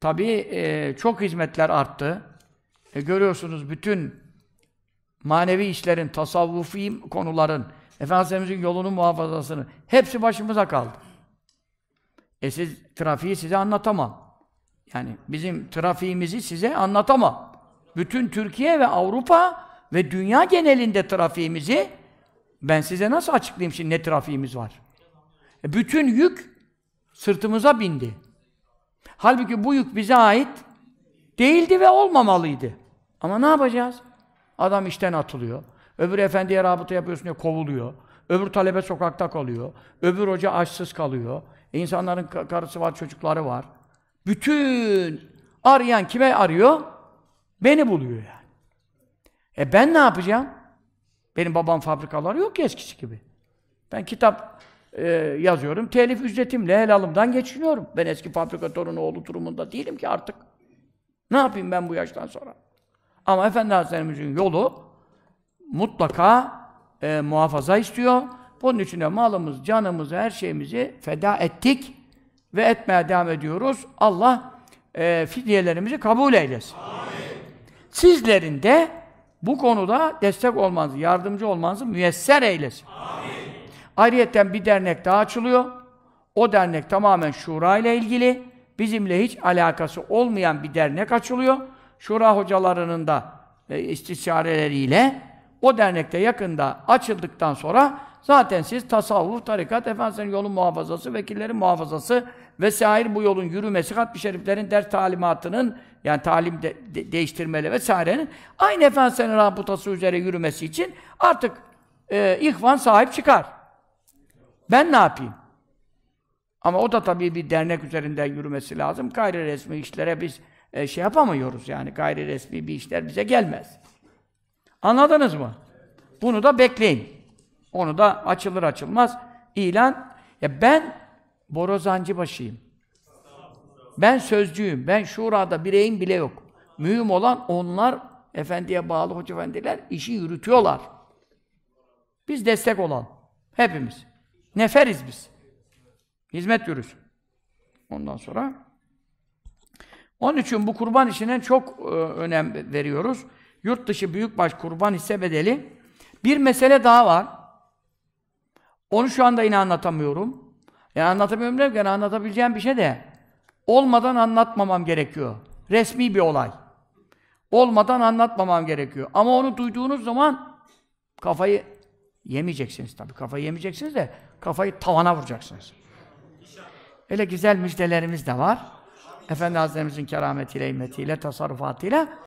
Tabii e, çok hizmetler arttı. E, görüyorsunuz bütün manevi işlerin, tasavvufi konuların, Efendimiz'in yolunun muhafazasını hepsi başımıza kaldı. E siz trafiği size anlatamam. Yani bizim trafiğimizi size anlatamam. Bütün Türkiye ve Avrupa ve dünya genelinde trafiğimizi ben size nasıl açıklayayım şimdi ne trafiğimiz var? E bütün yük sırtımıza bindi. Halbuki bu yük bize ait değildi ve olmamalıydı. Ama ne yapacağız? Adam işten atılıyor. Öbür efendiye rabıta yapıyorsun diye kovuluyor. Öbür talebe sokakta kalıyor. Öbür hoca açsız kalıyor. İnsanların karısı var, çocukları var. Bütün arayan kime arıyor? Beni buluyor yani. E ben ne yapacağım? Benim babam fabrikaları yok ki eskisi gibi. Ben kitap e, yazıyorum. Telif ücretimle helalımdan geçiniyorum. Ben eski fabrikatörün oğlu durumunda değilim ki artık. Ne yapayım ben bu yaştan sonra? Ama Efendi Hazretlerimizin yolu mutlaka e, muhafaza istiyor. Bunun için de malımız, canımız, her şeyimizi feda ettik ve etmeye devam ediyoruz. Allah e, fidyelerimizi kabul eylesin. Amin. Sizlerin de bu konuda destek olmanızı, yardımcı olmanızı müyesser eylesin. Amin. Ayrıyeten bir dernek daha açılıyor. O dernek tamamen şura ile ilgili. Bizimle hiç alakası olmayan bir dernek açılıyor. Şura hocalarının da e, istişareleriyle o dernekte yakında açıldıktan sonra zaten siz tasavvuf, tarikat, efendinin yolun muhafazası, vekillerin muhafazası vesaire bu yolun yürümesi, hatmi şeriflerin ders talimatının yani talim de, de, değiştirmeli vesairenin aynı efendinin rabıtası üzere yürümesi için artık e, ihvan sahip çıkar. Ben ne yapayım? Ama o da tabii bir dernek üzerinden yürümesi lazım. Gayri resmi işlere biz e, şey yapamıyoruz yani. Gayri resmi bir işler bize gelmez. Anladınız mı? Bunu da bekleyin. Onu da açılır açılmaz ilan. Ya ben borozancı başıyım. Ben sözcüyüm. Ben şurada bireyim bile yok. Mühim olan onlar efendiye bağlı hoca efendiler işi yürütüyorlar. Biz destek olan hepimiz. Neferiz biz. Hizmet yürüsü. Ondan sonra onun için bu kurban işine çok e, önem veriyoruz. Yurt dışı büyükbaş kurban hisse bedeli. Bir mesele daha var. Onu şu anda yine anlatamıyorum. Yani anlatamıyorum derken yani anlatabileceğim bir şey de olmadan anlatmamam gerekiyor. Resmi bir olay. Olmadan anlatmamam gerekiyor. Ama onu duyduğunuz zaman kafayı Yemeyeceksiniz tabii. Kafayı yemeyeceksiniz de kafayı tavana vuracaksınız. Öyle güzel müjdelerimiz de var. Efendi hazretimizin kerametiyle, immetiyle, tasarrufatıyla